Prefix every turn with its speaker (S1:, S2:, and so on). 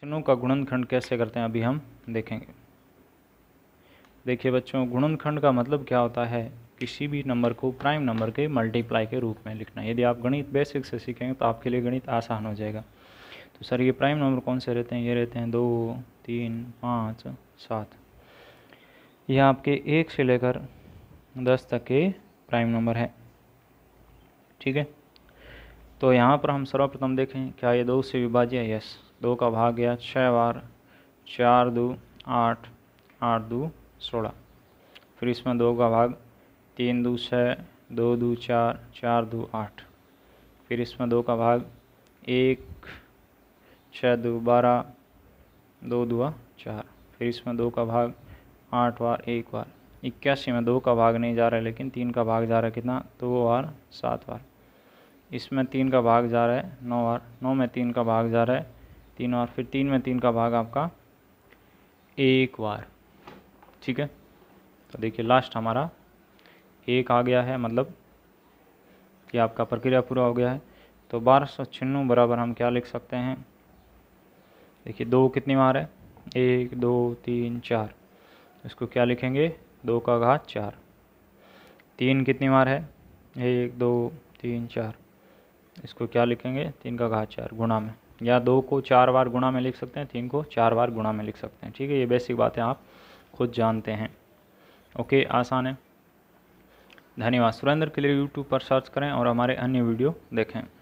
S1: चिन्हों का गुणनखंड कैसे करते हैं अभी हम देखेंगे देखिए बच्चों गुणनखंड का मतलब क्या होता है किसी भी नंबर को प्राइम नंबर के मल्टीप्लाई के रूप में लिखना यदि आप गणित बेसिक से सीखेंगे तो आपके लिए गणित आसान हो जाएगा तो सर ये प्राइम नंबर कौन से रहते हैं ये रहते हैं दो तीन पाँच सात यह आपके एक से लेकर दस तक के प्राइम नंबर है ठीक है तो यहाँ पर हम सर्वप्रथम देखें क्या ये दो से विभाज्य है यस दो का भाग गया छः बार चार दो आठ आठ दो सोलह फिर इसमें दो का भाग तीन दो छः दो दो चार चार दो आठ फिर इसमें दो का भाग एक छः दो बारह दो दुआ चार फिर इसमें दो का भाग आठ बार एक बार इक्यासी में दो का भाग नहीं जा रहा है लेकिन तीन का भाग जा रहा है कितना दो बार सात बार इसमें तीन का भाग जा रहा है नौ बार नौ में तीन का भाग जा रहा है तीन और फिर तीन में तीन का भाग आपका एक बार ठीक है तो देखिए लास्ट हमारा एक आ गया है मतलब कि आपका प्रक्रिया पूरा हो गया है तो बारह सौ छन्नु बराबर हम क्या लिख सकते हैं देखिए दो कितनी बार है एक दो तीन चार इसको क्या लिखेंगे दो का घात चार तीन कितनी बार है एक दो तीन चार इसको क्या लिखेंगे तीन का घात चार गुणा में या दो को चार बार गुणा में लिख सकते हैं तीन को चार बार गुणा में लिख सकते हैं ठीक है ये बेसिक बातें आप खुद जानते हैं ओके आसान है धन्यवाद सुरेंद्र के लिए यूट्यूब पर सर्च करें और हमारे अन्य वीडियो देखें